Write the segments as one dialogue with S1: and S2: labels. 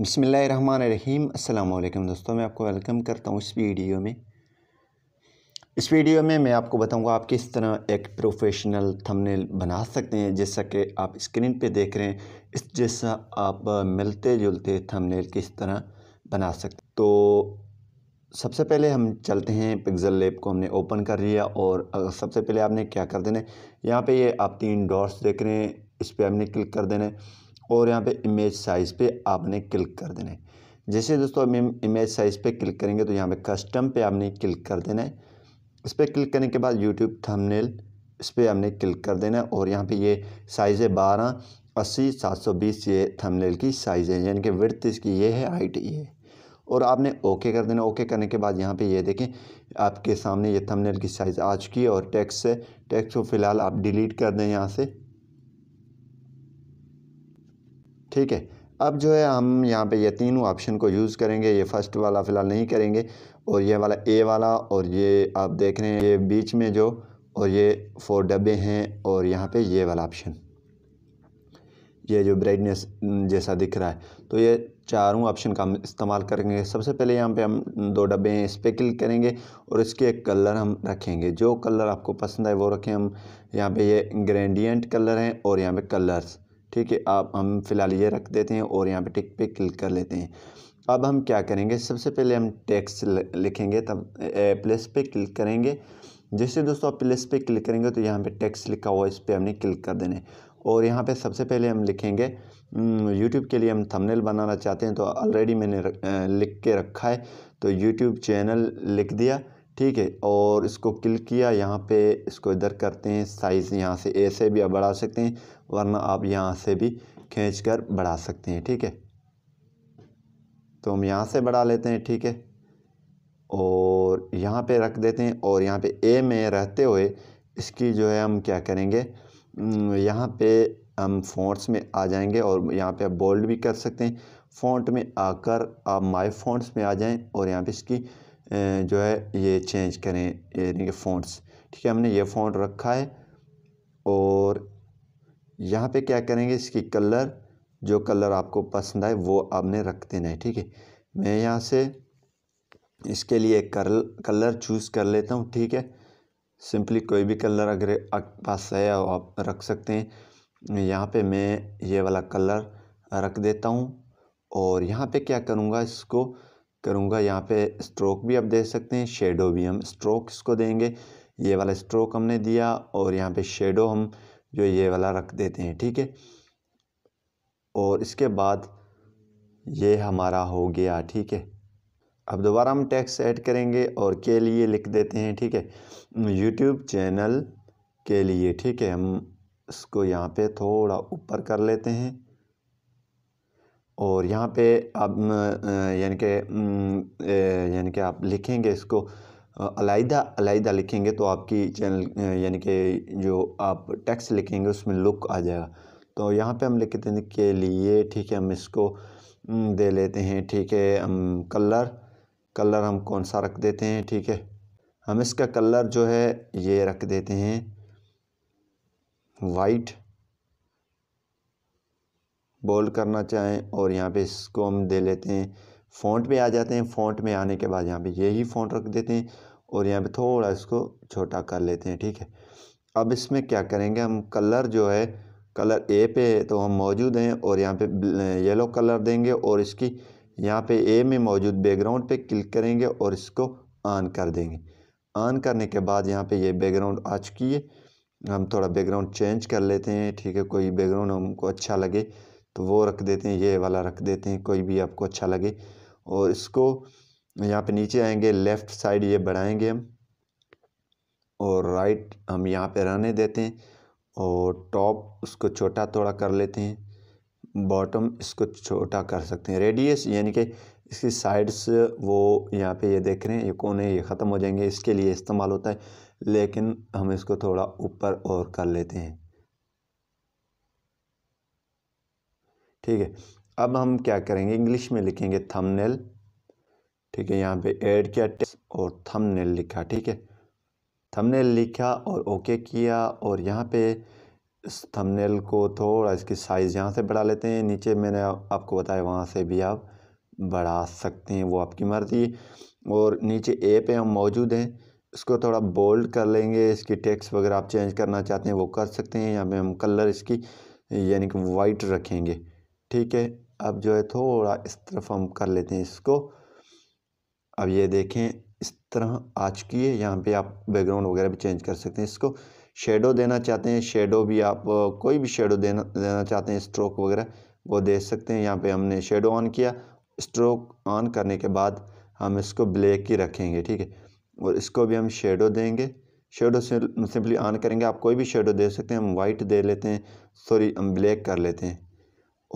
S1: बसमीम अल्लाम दोस्तों मैं आपको वेलकम करता हूँ इस वीडियो में इस वीडियो में मैं आपको बताऊंगा आप किस तरह एक प्रोफेशनल थंबनेल बना सकते हैं जैसा कि आप स्क्रीन पे देख रहे हैं इस जैसा आप मिलते जुलते थंबनेल किस तरह बना सकते तो सबसे पहले हम चलते हैं पिक्सल लेप को हमने ओपन कर लिया और सबसे पहले आपने क्या कर देना है यहाँ पर ये आप तीन डॉट्स देख रहे हैं इस पर हमने क्लिक कर देना है और यहाँ पे इमेज साइज़ पे आपने क्लिक कर देना है जैसे दोस्तों हम इमेज साइज़ पे क्लिक करेंगे तो यहाँ पे कस्टम पे आपने क्लिक कर देना है इस पर क्लिक करने के बाद यूट्यूब थंबनेल इस पर आपने क्लिक कर देना है और यहाँ पे ये साइज़ है बारह अस्सी सात सौ बीस ये थंबनेल की साइज़ है यानी कि वर्थ इसकी ये है हाइट ये है और आपने ओके कर देना ओके करने के बाद यहाँ पे ये देखें आपके सामने ये थंबनेल की साइज़ आ चुकी है और टैक्स है टैक्स को फ़िलहाल आप डिलीट कर दें यहाँ से ठीक है अब जो है हम यहाँ पे ये तीनों ऑप्शन को यूज़ करेंगे ये फर्स्ट वाला फ़िलहाल नहीं करेंगे और ये वाला ए वाला और ये आप देख रहे हैं ये बीच में जो और ये फोर डब्बे हैं और यहाँ पे ये वाला ऑप्शन ये जो ब्राइटनेस जैसा दिख रहा है तो ये चारों ऑप्शन का हम इस्तेमाल करेंगे सबसे पहले यहाँ पे हम दो डब्बे हैं इस पर क्लिक करेंगे और इसके एक कलर हम रखेंगे जो कलर आपको पसंद है वो रखें हम यहाँ पे ये ग्रेडियंट कलर हैं और यहाँ पे कलर्स ठीक है आप हम फ़िलहाल ये रख देते हैं और यहाँ पे टिक पे क्लिक कर लेते हैं अब हम क्या करेंगे सबसे पहले हम टेक्स्ट लिखेंगे तब प्लस पे क्लिक करेंगे जैसे दोस्तों आप प्लस पे क्लिक करेंगे तो यहाँ पे टेक्स्ट लिखा हुआ इस पर हमने क्लिक कर देना है और यहाँ पे सबसे पहले हम लिखेंगे यूट्यूब के लिए हम थंबनेल बनाना चाहते हैं तो ऑलरेडी मैंने लिख के रखा है तो यूट्यूब चैनल लिख दिया ठीक है और इसको क्लिक किया यहाँ पे इसको इधर करते हैं साइज़ यहाँ से ए से भी आप बढ़ा सकते हैं वरना आप यहाँ से भी खींच कर बढ़ा सकते हैं ठीक है तो हम यहाँ से बढ़ा लेते हैं ठीक है और यहाँ पे रख देते हैं और यहाँ पे ए में रहते हुए इसकी जो है हम क्या करेंगे यहाँ पे हम फ़ॉन्ट्स में आ जाएंगे और यहाँ पे आप बोल्ड भी कर सकते हैं फ़ॉन्ट में आकर आप माय फ़ॉन्ट्स में आ जाएं और यहाँ पे इसकी जो है ये चेंज करें यानी कि फ़ॉन्ट्स ठीक है हमने ये फ़ॉन्ट रखा है और यहाँ पे क्या करेंगे इसकी कलर जो कलर आपको पसंद आए वो आपने रख देना है ठीक है मैं यहाँ से इसके लिए कल कलर चूज़ कर लेता हूँ ठीक है सिंपली कोई भी कलर अगर आपके पास है आप रख सकते हैं यहाँ पे मैं ये वाला कलर रख देता हूँ और यहाँ पे क्या करूँगा इसको करूँगा यहाँ पे स्ट्रोक भी आप देख सकते हैं शेडो भी हम स्ट्रोक इसको देंगे ये वाला स्ट्रोक हमने दिया और यहाँ पे शेडो हम जो ये वाला रख देते हैं ठीक है और इसके बाद ये हमारा हो गया ठीक है अब दोबारा हम टैक्स ऐड करेंगे और के लिए लिख देते हैं ठीक है यूट्यूब चैनल के लिए ठीक है हम इसको यहाँ पे थोड़ा ऊपर कर लेते हैं और यहाँ पे आप यानी कि यानी कि आप लिखेंगे इसको अलाइदा अलाइदा लिखेंगे तो आपकी चैनल यानी कि जो आप टेक्स्ट लिखेंगे उसमें लुक आ जाएगा तो यहाँ पे हम लिखते हैं के लिए ठीक है हम इसको दे लेते हैं ठीक है हम कलर कलर हम कौन सा रख देते हैं ठीक है हम इसका कलर जो है ये रख देते हैं वाइट बोल्ड करना चाहें और यहाँ पे इसको हम दे लेते हैं फ़ॉन्ट पे आ जाते हैं फ़ॉन्ट में आने के बाद यहाँ पे यही फ़ॉन्ट रख देते हैं और यहाँ पे थोड़ा इसको छोटा कर लेते हैं ठीक है अब इसमें क्या करेंगे हम कलर जो है कलर ए पे तो हम मौजूद हैं और यहाँ पे येलो कलर देंगे और इसकी यहाँ पे ए में मौजूद बैकग्राउंड पे क्लिक करेंगे और इसको ऑन कर देंगे ऑन करने के बाद यहाँ पे ये यह बैकग्राउंड आ चुकी है हम थोड़ा बैकग्राउंड चेंज कर लेते हैं ठीक है कोई बैकग्राउंड हमको अच्छा लगे तो वो रख देते हैं ये वाला रख देते हैं कोई भी आपको अच्छा लगे और इसको यहाँ पे नीचे आएंगे लेफ़्ट साइड ये बढ़ाएंगे हम और राइट हम यहाँ पे रहने देते हैं और टॉप उसको छोटा थोड़ा कर लेते हैं बॉटम इसको छोटा कर सकते हैं रेडियस यानी कि इसकी साइड्स वो यहाँ पे ये देख रहे हैं ये कोने ये ख़त्म हो जाएंगे इसके लिए इस्तेमाल होता है लेकिन हम इसको थोड़ा ऊपर और कर लेते हैं ठीक है अब हम क्या करेंगे इंग्लिश में लिखेंगे थंबनेल ठीक है यहाँ पे ऐड किया टेक्स्ट और थंबनेल लिखा ठीक है थंबनेल लिखा और ओके किया और यहाँ पे इस थंबनेल को थोड़ा इसकी साइज़ यहाँ से बढ़ा लेते हैं नीचे मैंने आपको बताया वहाँ से भी आप बढ़ा सकते हैं वो आपकी मर्ज़ी और नीचे ए पे हम मौजूद हैं इसको थोड़ा बोल्ड कर लेंगे इसकी टेक्स वगैरह आप चेंज करना चाहते हैं वो कर सकते हैं यहाँ पर हम कलर इसकी यानी कि वाइट रखेंगे ठीक है अब जो है थोड़ा इस तरफ हम कर लेते हैं इसको अब ये देखें इस तरह आज की है यहाँ पे आप बैकग्राउंड वगैरह भी चेंज कर सकते हैं इसको शेडो देना चाहते हैं शेडो भी आप कोई भी शेडो देना देना चाहते हैं स्ट्रोक वगैरह वो दे सकते हैं यहाँ पे हमने शेडो ऑन किया स्ट्रोक ऑन करने के बाद हम इसको ब्लैक ही रखेंगे ठीक है और इसको भी हम शेडो देंगे शेडो सिंपली ऑन करेंगे आप कोई भी शेडो दे सकते हैं हम वाइट दे लेते हैं सॉरी हम ब्लैक कर लेते हैं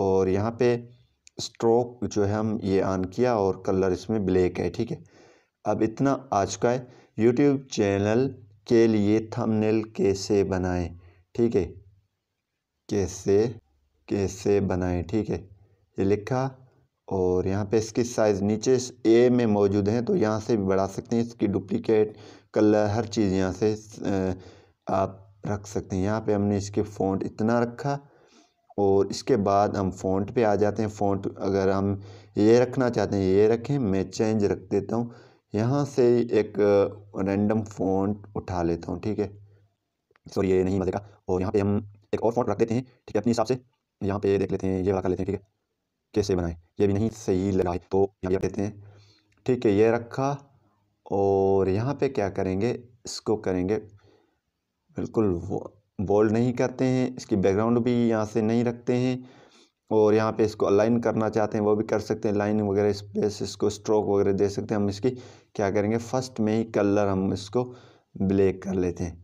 S1: और यहाँ पे स्ट्रोक जो है हम ये ऑन किया और कलर इसमें ब्लैक है ठीक है अब इतना आज का है यूट्यूब चैनल के लिए थंबनेल कैसे बनाएं ठीक है कैसे कैसे बनाएं ठीक है ये लिखा और यहाँ पे इसकी साइज़ नीचे ए में मौजूद है तो यहाँ से भी बढ़ा सकते हैं इसकी डुप्लिकेट कलर हर चीज़ यहाँ से आप रख सकते हैं यहाँ पे हमने इसके फ़ॉन्ट इतना रखा और इसके बाद हम फ़ॉन्ट पे आ जाते हैं फ़ॉन्ट अगर हम ये रखना चाहते हैं ये रखें मैं चेंज रख देता हूँ यहाँ से एक रैंडम फ़ॉन्ट उठा लेता हूँ ठीक है सॉरी तो ये नहीं बजेगा और यहाँ पे हम एक और फ़ॉन्ट रख देते हैं ठीक है अपने हिसाब से यहाँ पे देख लेते हैं ये वाला कर लेते हैं ठीक है कैसे बनाए ये भी नहीं सही लगाए तो यहाँ रख देते हैं ठीक है ये रखा और यहाँ पर क्या करेंगे इसको करेंगे बिल्कुल वो बोल्ड नहीं करते हैं इसकी बैकग्राउंड भी यहाँ से नहीं रखते हैं और यहाँ पे इसको अलाइन करना चाहते हैं वो भी कर सकते हैं लाइन वगैरह स्पेस इसको स्ट्रोक वगैरह दे सकते हैं हम इसकी क्या करेंगे फर्स्ट में ही कलर हम इसको ब्लैक कर लेते हैं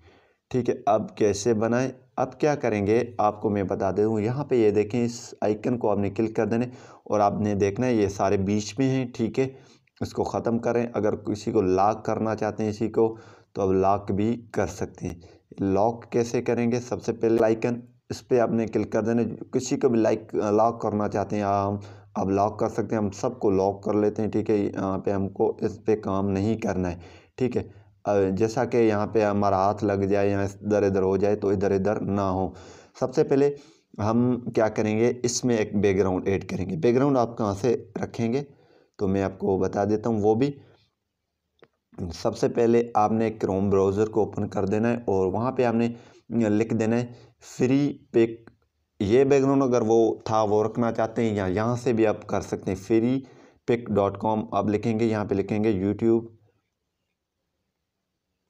S1: ठीक है अब कैसे बनाएं अब क्या करेंगे आपको मैं बता दे दूँ यहाँ पे ये देखें इस आइकन को आपने क्लिक कर देने और आपने देखना है ये सारे बीच में हैं ठीक है इसको ख़त्म करें अगर किसी को लाक करना चाहते हैं इसी को तो अब लाक भी कर सकते हैं लॉक कैसे करेंगे सबसे पहले लाइकन इस पर आपने क्लिक कर देना किसी को भी लाइक लॉक करना चाहते हैं हम अब लॉक कर सकते हैं हम सबको लॉक कर लेते हैं ठीक है यहाँ पे हमको इस पर काम नहीं करना है ठीक है जैसा कि यहाँ पे हमारा हाथ लग जाए या इधर इधर हो जाए तो इधर इधर ना हो सबसे पहले हम क्या करेंगे इसमें एक बैकग्राउंड ऐड करेंगे बैकग्राउंड आप कहाँ से रखेंगे तो मैं आपको बता देता हूँ वो भी सबसे पहले आपने क्रोम ब्राउज़र को ओपन कर देना है और वहाँ पे आपने लिख देना है फ्री पिक ये बैकग्राउंड अगर वो था वो रखना चाहते हैं या यहाँ से भी आप कर सकते हैं फ्री पिक डॉट कॉम आप लिखेंगे यहाँ पे लिखेंगे YouTube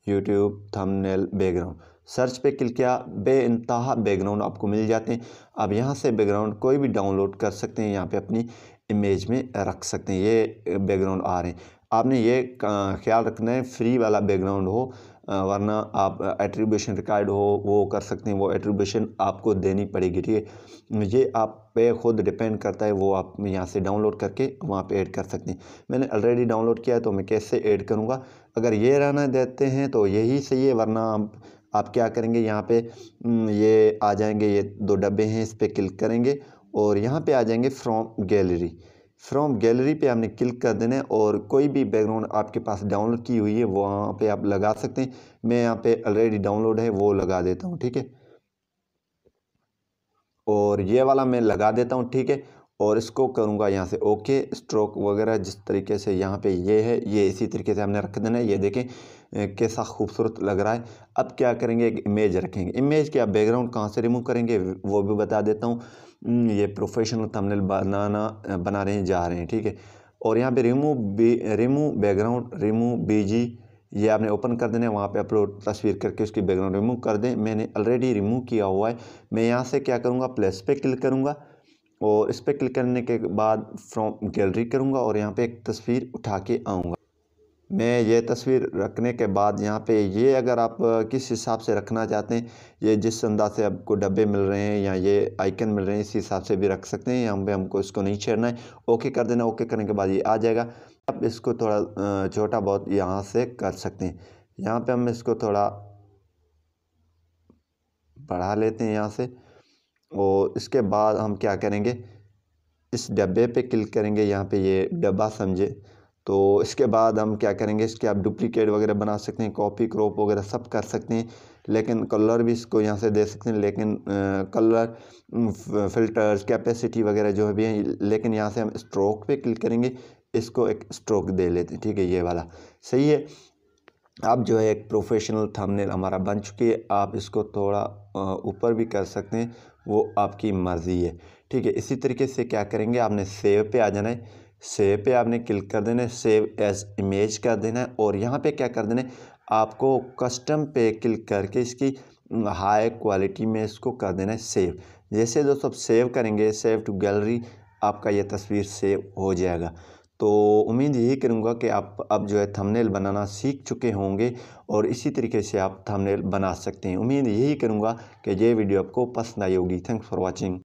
S1: YouTube thumbnail background search पे क्लिक किया बे इंतहा बैकग्राउंड आपको मिल जाते हैं आप यहाँ से बैकग्राउंड कोई भी डाउनलोड कर सकते हैं यहाँ पे अपनी इमेज में रख सकते हैं ये बैकग्राउंड आ रहे हैं आपने ये ख्याल रखना है फ्री वाला बैकग्राउंड हो वरना आप एट्रीब्यूशन रिकार्ड हो वो कर सकते हैं वो एट्रीब्यूशन आपको देनी पड़ेगी ठीक है ये आप पे खुद डिपेंड करता है वो आप यहाँ से डाउनलोड करके वहाँ पे ऐड कर सकते हैं मैंने ऑलरेडी डाउनलोड किया है तो मैं कैसे ऐड करूँगा अगर ये रहना देते हैं तो यही सही है वरना आप आप क्या करेंगे यहाँ पर ये आ जाएंगे ये दो डब्बे हैं इस पर क्लिक करेंगे और यहाँ पर आ जाएंगे फ्रॉम गैलरी फ्रॉम गैलरी पे आपने क्लिक कर देना है और कोई भी बैकग्राउंड आपके पास डाउनलोड की हुई है वहाँ पे आप लगा सकते हैं मैं यहाँ पे ऑलरेडी डाउनलोड है वो लगा देता हूँ ठीक है और ये वाला मैं लगा देता हूँ ठीक है और इसको करूँगा यहाँ से ओके स्ट्रोक वगैरह जिस तरीके से यहाँ पे ये है ये इसी तरीके से हमने रख देना है ये देखें कैसा खूबसूरत लग रहा है अब क्या करेंगे एक इमेज रखेंगे इमेज के आप बैकग्राउंड कहाँ से रिमूव करेंगे वो भी बता देता हूँ हम्म, ये प्रोफेशनल थंबनेल बनाना बनाने जा रहे हैं ठीक है और यहाँ पे remove B remove background remove BG ये आपने ओपन कर देना है वहाँ पे अपलोड तस्वीर करके उसकी बैकग्राउंड रिमूव कर दें मैंने ऑलरेडी रिमूव किया हुआ है मैं यहाँ से क्या करूँगा प्लस पे क्लिक करूँगा और इस पर क्लिक करने के बाद फ्रॉम गैलरी करूँगा और यहाँ पर एक तस्वीर उठा के आऊँगा में ये तस्वीर रखने के बाद यहाँ पे ये अगर आप किस हिसाब से रखना चाहते हैं ये जिस अंदाज से आपको डब्बे मिल रहे हैं या ये आइकन मिल रहे हैं इस हिसाब से भी रख सकते हैं यहाँ पे हमको इसको नहीं छेड़ना है ओके कर देना ओके करने के बाद ये आ जाएगा आप इसको थोड़ा छोटा बहुत यहाँ से कर सकते हैं यहाँ पर हम इसको थोड़ा बढ़ा लेते हैं यहाँ से और इसके बाद हम क्या करेंगे इस डब्बे पे क्लिक करेंगे यहाँ पे ये डब्बा समझे तो इसके बाद हम क्या करेंगे इसके आप डुप्लिकेट वगैरह बना सकते हैं कॉपी क्रॉप वगैरह सब कर सकते हैं लेकिन कलर भी इसको यहाँ से दे सकते हैं लेकिन कलर फिल्टर्स कैपेसिटी वगैरह जो भी है लेकिन यहाँ से हम स्ट्रोक पे क्लिक करेंगे इसको एक स्ट्रोक दे लेते हैं ठीक है ये वाला सही है अब जो है एक प्रोफेशनल थंबनेल हमारा बन चुकी है आप इसको थोड़ा ऊपर भी कर सकते हैं वो आपकी मर्ज़ी है ठीक है इसी तरीके से क्या करेंगे आपने सेव पे आ जाना है सेव पे आपने क्लिक कर देना है सेव एज इमेज कर देना है और यहाँ पे क्या कर देना है आपको कस्टम पे क्लिक करके इसकी हाई क्वालिटी में इसको कर देना है सेव जैसे दोस्तों आप सेव करेंगे सेव टू गैलरी आपका यह तस्वीर सेव हो जाएगा तो उम्मीद यही करूँगा कि आप अब जो है थंबनेल बनाना सीख चुके होंगे और इसी तरीके से आप थंबनेल बना सकते हैं उम्मीद यही करूँगा कि ये वीडियो आपको पसंद आई होगी थैंक्स फॉर वॉचिंग